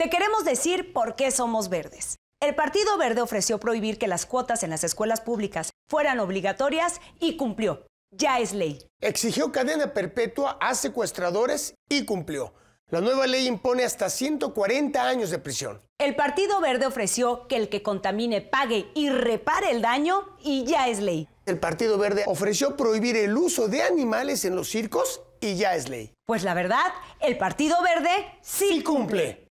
Te queremos decir por qué somos verdes. El Partido Verde ofreció prohibir que las cuotas en las escuelas públicas fueran obligatorias y cumplió. Ya es ley. Exigió cadena perpetua a secuestradores y cumplió. La nueva ley impone hasta 140 años de prisión. El Partido Verde ofreció que el que contamine pague y repare el daño y ya es ley. El Partido Verde ofreció prohibir el uso de animales en los circos y ya es ley. Pues la verdad, el Partido Verde sí, cumple.